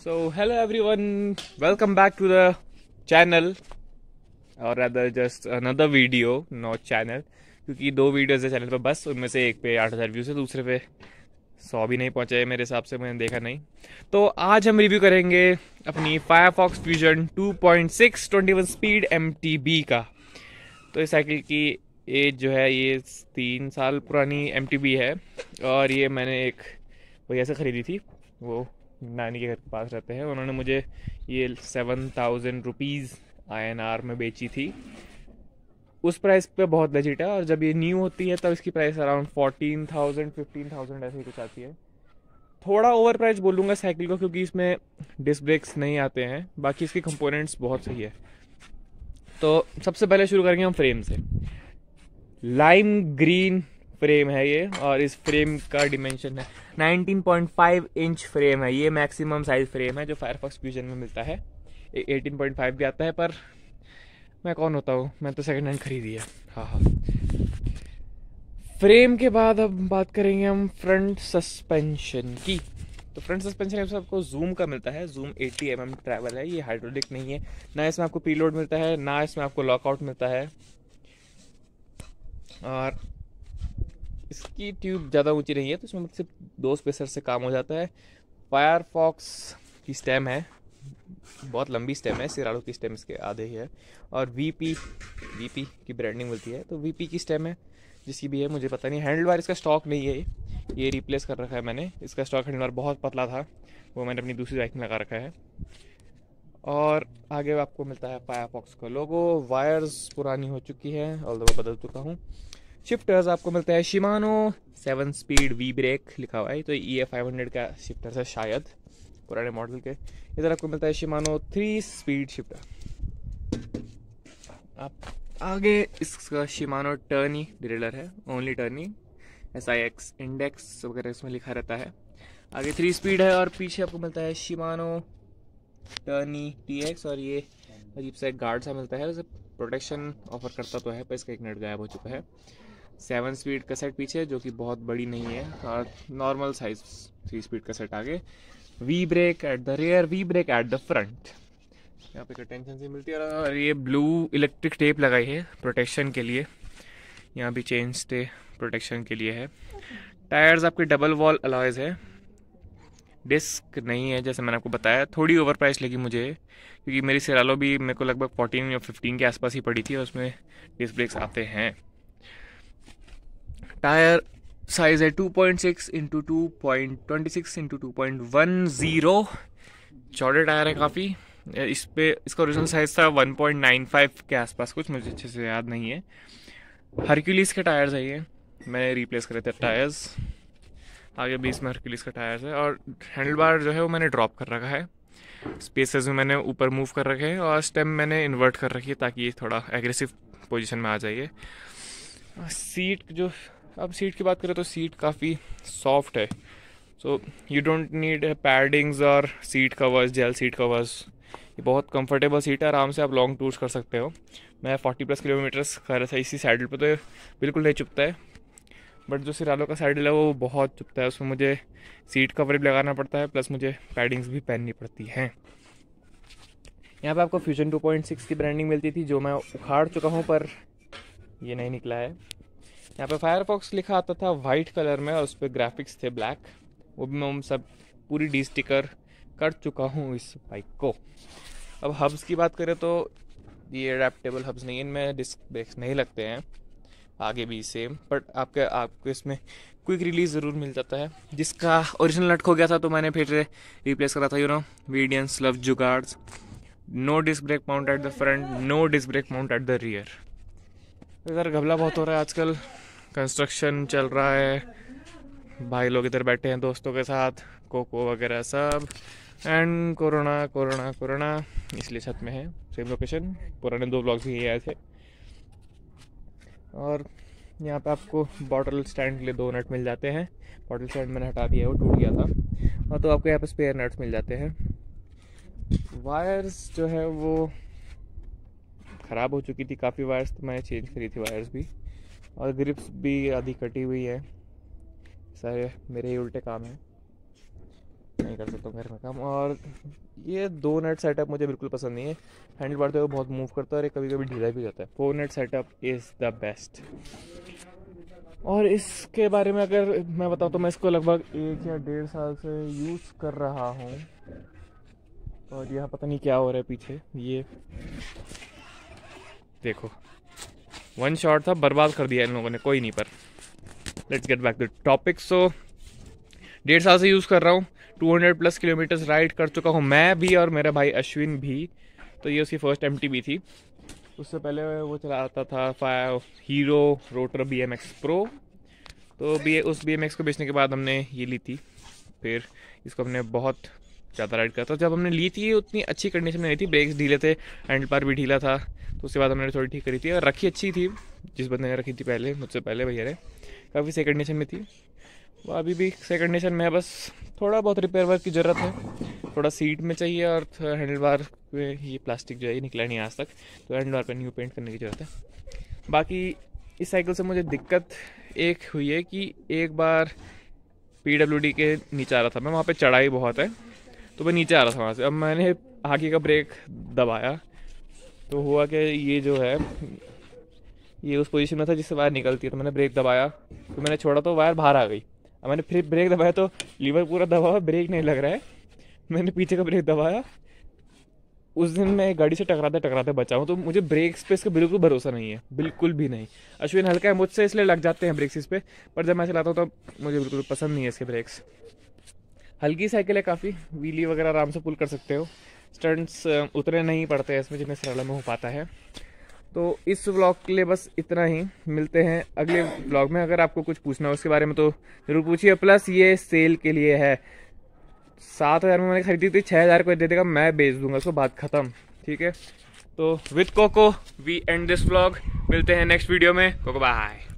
so hello everyone welcome back to the channel और other just another video no channel क्योंकि दो videos है channel पर बस उनमें से एक पे आठ हज़ार व्यूज़ है दूसरे पे सौ भी नहीं पहुँचे मेरे हिसाब से मैंने देखा नहीं तो आज हम रिव्यू करेंगे अपनी Firefox Fusion twenty one speed M T B का तो इस साइकिल की एज जो है ये तीन साल पुरानी एम टी बी है और ये मैंने एक भैया से ख़रीदी थी वो नानी के घर के पास रहते हैं उन्होंने मुझे ये सेवन थाउजेंड रुपीज़ आई में बेची थी उस प्राइस पे बहुत लजीट है और जब ये न्यू होती है तब इसकी price around fourteen thousand fifteen thousand ऐसे ही कुछ आती है थोड़ा ओवर प्राइस बोलूँगा साइकिल को क्योंकि इसमें डिस्क ब्रेक्स नहीं आते हैं बाकी इसके कंपोनेंट्स बहुत सही है तो सबसे पहले शुरू करेंगे हम फ्रेम से लाइम ग्रीन फ्रेम है ये और इस फ्रेम का डिमेंशन है 19.5 इंच फ्रेम है ये मैक्सिमम साइज फ्रेम है जो फायरफॉक्स फ्यूजन में मिलता है 18.5 भी आता है पर मैं कौन होता हूँ मैं तो सेकेंड हैंड खरीदी है हाँ हाँ फ्रेम के बाद अब बात करेंगे हम फ्रंट सस्पेंशन की तो फ्रंट सस्पेंशन में आपको जूम का मिलता है जूम 80 एम mm ट्रैवल है ये हाइड्रोलिक नहीं है ना इसमें आपको पीलोड मिलता है ना इसमें आपको लॉकआउट मिलता है और इसकी ट्यूब ज़्यादा ऊंची नहीं है तो इसमें सिर्फ दो स्पेसर से काम हो जाता है फायरफॉक्स की स्टेम है बहुत लंबी स्टेम है सिराडो की स्टेम इसके आधे ही है और वीपी वीपी की ब्रांडिंग मिलती है तो वीपी की स्टेम है जिसकी भी है मुझे पता नहीं हैंडल बार इसका स्टॉक नहीं है ये रिप्लेस कर रखा है मैंने इसका स्टॉक हैंडल बार बहुत पतला था वो मैंने अपनी दूसरी बाइक में लगा रखा है और आगे आपको मिलता है फायरफॉक्स का लोगो वायर्स पुरानी हो चुकी है और बदल चुका हूँ शिफ्टर्स आपको मिलता है Shimano seven speed V brake लिखा हुआ है तो ए फाइव हंड्रेड का शिफ्टर है शायद पुराने मॉडल के इधर आपको मिलता है शिमानो थ्री स्पीड शिफ्टर आप आगे इसका शिमानो टर्नी डिरेलर है only Tourney S I X index वगैरह इसमें लिखा रहता है आगे थ्री स्पीड है और पीछे आपको मिलता है शिमानो टर्नी टी एक्स और ये अजीब सा एक गार्ड सा मिलता है प्रोटेक्शन ऑफर करता तो है पर इसका एक मिनट गायब हो चुका है सेवन स्पीड का सेट पीछे जो कि बहुत बड़ी नहीं है और नॉर्मल साइज थ्री स्पीड का सेट आगे V brake at the rear V brake at the front यहाँ पे टेंशन से मिलती है और ये ब्लू इलेक्ट्रिक टेप लगाई है प्रोटेक्शन के लिए यहाँ भी चेंज थे प्रोटेक्शन के लिए है टायर्स आपके डबल वॉल अलॉयज है डिस्क नहीं है जैसे मैंने आपको बताया थोड़ी ओवर प्राइस लगी मुझे क्योंकि मेरी सिरालो भी मेरे को लगभग 14 या 15 के आसपास ही पड़ी थी और उसमें डिस्क ब्रेक्स आते हैं टायर साइज है 2.6 point six into two point twenty six into two point one zero चौड़े टायर है काफ़ी इस पर इसका ओरिजिनल साइज़ था 1.95 के आसपास कुछ मुझे अच्छे से याद नहीं है हरक्यूलिस के टायर्स है ये मैंने रिप्लेस करे थे टायर्स आगे बीस में हरक्यूलिस का टायर्स है और हैंडल बार जो है वो मैंने ड्रॉप कर रखा है स्पेसेस में मैंने ऊपर मूव कर रखे हैं और स्टेम मैंने इन्वर्ट कर रखी है ताकि ये थोड़ा एग्रेसिव पोजिशन में आ जाइए सीट जो अब सीट की बात करें तो सीट काफ़ी सॉफ्ट है so you don't need paddings और seat covers gel seat covers ये बहुत कंफर्टेबल सीट है आराम से आप लॉन्ग टूर्स कर सकते हो मैं 40 प्लस किलोमीटर्स कर रहा था इसी साइडल पे तो बिल्कुल नहीं चुपता है बट जो सिरालो का साइडल है वो बहुत चुपता है उसमें मुझे सीट कवर भी लगाना पड़ता है प्लस मुझे पैडिंग्स भी पहननी पड़ती हैं यहाँ पे आपको फ्यूजन 2.6 की ब्रांडिंग मिलती थी जो मैं उखाड़ चुका हूँ पर ये नहीं निकला है यहाँ पे फायरफॉक्स लिखा आता था वाइट कलर में और उस पर ग्राफिक्स थे ब्लैक वो भी मैं सब पूरी डी स्टिकर कर चुका हूँ इस बाइक को अब हब्स की बात करें तो ये अडेप्टेबल हब्स नहीं इनमें डिस्क ब्रेक्स नहीं लगते हैं आगे भी सेम बट आपके आपको इसमें क्विक रिलीज ज़रूर मिल जाता है जिसका ओरिजिनल लट खो गया था तो मैंने फिर रिप्लेस करा था you know we Indians love jugaads no disc brake mount at the front no disc brake mount at the rear इधर घबला बहुत हो रहा है आजकल कंस्ट्रक्शन चल रहा है भाई लोग इधर बैठे हैं दोस्तों के साथ कोको वगैरह सब एंड कोरोना कोरोना कोरोना इसलिए छत में है सेम लोकेशन पुराने दो ब्लॉग भी आए थे और यहाँ पे आपको बॉटल स्टैंड के लिए दो नट मिल जाते हैं बॉटल स्टैंड मैंने हटा दिया है वो टूट गया था और हाँ, तो आपको यहाँ पे स्पेयर नट्स मिल जाते हैं वायर्स जो है वो ख़राब हो चुकी थी काफ़ी वायर्स तो मैंने चेंज करी थी वायर्स भी और ग्रिप्स भी आधी कटी हुई है सारे मेरे ही उल्टे काम हैं नहीं कर सकता घर में काम और ये दो नेट सेटअप मुझे बिल्कुल पसंद नहीं है हैंडल बार तो बहुत मूव करता है और कभी कभी ढीला भी जाता है फोर नेट सेटअप इज़ द बेस्ट और इसके बारे में अगर मैं बताऊँ तो मैं इसको लगभग एक या डेढ़ साल से यूज़ कर रहा हूँ और यहाँ पता नहीं क्या हो रहा है पीछे ये देखो वन शॉट था बर्बाद कर दिया इन लोगों ने कोई नहीं पर let's get back to topic so डेढ़ साल से यूज़ कर रहा हूँ 200 प्लस किलोमीटर्स राइड कर चुका हूँ मैं भी और मेरा भाई अश्विन भी तो ये उसकी फर्स्ट एम थी उससे पहले वो चलाता था five Hero rotor B M pro तो बी उस बी को बेचने के बाद हमने ये ली थी फिर इसको हमने बहुत ज़्यादा राइड करता तो जब हमने ली थी उतनी अच्छी कंडीशन में नहीं थी ब्रेक्स ढीले थे हैंडल पार भी ढीला था तो उसके बाद हमने थोड़ी ठीक करी थी और रखी अच्छी थी जिस बंदे ने रखी थी पहले मुझसे पहले भैया ने काफ़ी सही कंडीशन में थी वो अभी भी सही कंडीशन में है बस थोड़ा बहुत रिपेयर वर्क की ज़रूरत है थोड़ा सीट में चाहिए और हैंडल बार पे ये प्लास्टिक जो है ये निकला नहीं आज तक तो हैंडल बार पर न्यू पेंट करने की ज़रूरत है बाकी इस साइकिल से मुझे दिक्कत एक हुई है कि एक बार पी के नीचे आ रहा था मैं वहाँ पर चढ़ाई बहुत है तो मैं नीचे आ रहा था वहाँ से अब मैंने आगे का ब्रेक दबाया तो हुआ कि ये जो है ये उस पोजीशन में था जिससे वायर निकलती है तो मैंने ब्रेक दबाया तो मैंने छोड़ा तो वायर बाहर आ गई अब मैंने फिर ब्रेक दबाया तो लीवर पूरा दबा हुआ ब्रेक नहीं लग रहा है मैंने पीछे का ब्रेक दबाया उस दिन मैं गाड़ी से टकराते टकराते बचा हूँ तो मुझे ब्रेक्स पे इसका बिल्कुल भरोसा नहीं है बिल्कुल भी नहीं अश्विन हल्का है मुझसे इसलिए लग जाते हैं ब्रेक्स इस पर पर जब मैं चलाता हूँ तो मुझे बिल्कुल पसंद नहीं है इसके ब्रेक्स हल्की साइकिल है काफ़ी व्हीली वगैरह आराम से पुल कर सकते हो स्टंट्स उतने नहीं पड़ते इसमें जितने सराला में हो पाता है तो इस व्लॉग के लिए बस इतना ही मिलते हैं अगले व्लॉग में अगर आपको कुछ पूछना हो उसके बारे में तो ज़रूर पूछिए प्लस ये सेल के लिए है सात हज़ार में मैंने खरीदी थी छः हज़ार को दे देगा मैं बेच दूंगा उसको बात ख़त्म ठीक है तो with Coco we end this vlog मिलते हैं नेक्स्ट वीडियो में कोको बाय